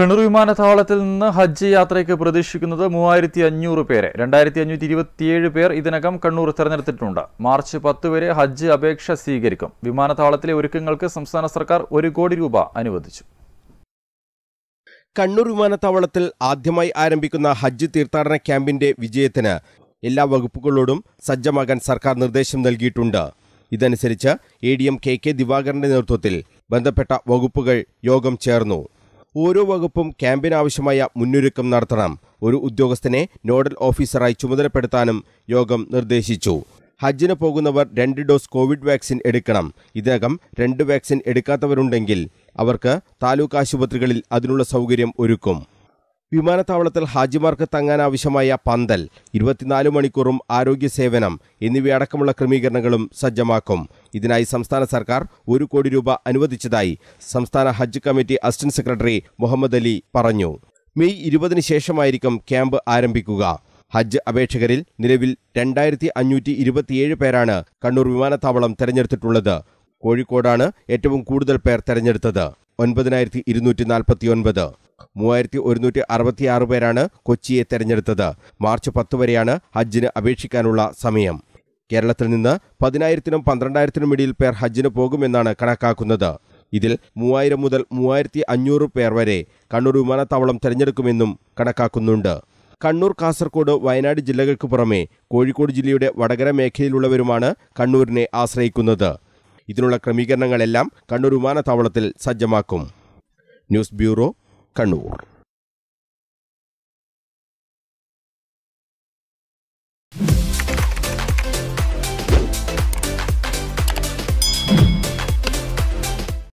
കണ്ണൂർ വിമാനത്താവളത്തിൽ നിന്ന് ഹജ്ജ് യാത്രയ്ക്ക് പ്രതീക്ഷിക്കുന്നത് മൂവായിരത്തി അഞ്ഞൂറ് പേരെ രണ്ടായിരത്തി അഞ്ഞൂറ്റി ഇരുപത്തിയേഴ് പേർ ഇതിനകം കണ്ണൂർ തെരഞ്ഞെടുത്തിട്ടുണ്ട് മാർച്ച് പത്ത് വരെ ഹജ്ജ് അപേക്ഷ സ്വീകരിക്കും വിമാനത്താവളത്തിലെ ഒരുക്കങ്ങൾക്ക് സംസ്ഥാന സർക്കാർ ഒരു കോടി രൂപ അനുവദിച്ചു കണ്ണൂർ വിമാനത്താവളത്തിൽ ആദ്യമായി ആരംഭിക്കുന്ന ഹജ്ജ് തീർത്ഥാടന ക്യാമ്പിന്റെ വിജയത്തിന് എല്ലാ വകുപ്പുകളോടും സജ്ജമാകാൻ സർക്കാർ നിർദ്ദേശം നൽകിയിട്ടുണ്ട് ഇതനുസരിച്ച് A D M K K ദിവാകരന്റെ നേതൃത്വത്തിൽ ബന്ധപ്പെട്ട വകുപ്പുകൾ യോഗം ചേർന്നു ഓരോ വകുപ്പും ക്യാമ്പിനാവശ്യമായ മുന്നൊരുക്കം നടത്തണം ഒരു ഉദ്യോഗസ്ഥനെ നോഡൽ ഓഫീസറായി ചുമതലപ്പെടുത്താനും യോഗം നിർദ്ദേശിച്ചു ഹജ്ജിന് പോകുന്നവർ രണ്ട് ഡോസ് കോവിഡ് വാക്സിൻ എടുക്കണം ഇതിനകം രണ്ട് വാക്സിൻ എടുക്കാത്തവരുണ്ടെങ്കിൽ അവർക്ക് താലൂക്ക് ആശുപത്രികളിൽ അതിനുള്ള സൗകര്യം ഒരുക്കും വിമാനത്താവളത്തിൽ ഹാജിമാർക്ക് തങ്ങാൻ ആവശ്യമായ പന്തൽ ഇരുപത്തിനാല് മണിക്കൂറും ആരോഗ്യ സേവനം എന്നിവയടക്കമുള്ള ക്രമീകരണങ്ങളും സജ്ജമാക്കും ഇതിനായി സംസ്ഥാന സർക്കാർ ഒരു കോടി രൂപ അനുവദിച്ചതായി സംസ്ഥാന ഹജ്ജ് committee assistant secretary Muhammad Ali പറഞ്ഞു മെയ് ഇരുപതിന് ശേഷമായിരിക്കും ക്യാമ്പ് ആരംഭിക്കുക ഹജ്ജ് അപേക്ഷകരിൽ നിലവിൽ രണ്ടായിരത്തി അഞ്ഞൂറ്റി ഇരുപത്തിയേഴ് പേരാണ് കണ്ണൂർ വിമാനത്താവളം തെരഞ്ഞെടുത്തിട്ടുള്ളത് കോഴിക്കോടാണ് ഏറ്റവും കൂടുതൽ പേർ തെരഞ്ഞെടുത്തത് ഒൻപതിനായിരത്തി ഇരുന്നൂറ്റി മൂവായിരത്തി ഒരുന്നൂറ്റി അറുപത്തിയാറ് പേരാണ് കൊച്ചിയെ തെരഞ്ഞെടുത്തത് മാർച്ച് പത്ത് വരെയാണ് ഹജ്ജിന് അപേക്ഷിക്കാനുള്ള സമയം കേരളത്തിൽ നിന്ന് പതിനായിരത്തിനും പന്ത്രണ്ടായിരത്തിനും ഇടയിൽ പേർ ഹജ്ജിന് പോകുമെന്നാണ് കണക്കാക്കുന്നത് ഇതിൽ മൂവായിരം മുതൽ മൂവായിരത്തി അഞ്ഞൂറ് പേർ വരെ കണ്ണൂർ വിമാനത്താവളം തെരഞ്ഞെടുക്കുമെന്നും കണക്കാക്കുന്നുണ്ട് കണ്ണൂർ കാസർഗോഡ് വയനാട് ജില്ലകൾക്ക് പുറമെ കോഴിക്കോട് ജില്ലയുടെ വടകര മേഖലയിലുള്ളവരുമാണ് കണ്ണൂരിനെ ആശ്രയിക്കുന്നത് ഇതിനുള്ള ക്രമീകരണങ്ങളെല്ലാം കണ്ണൂർ വിമാനത്താവളത്തിൽ സജ്ജമാക്കും ന്യൂസ് ബ്യൂറോ கண்ணூர்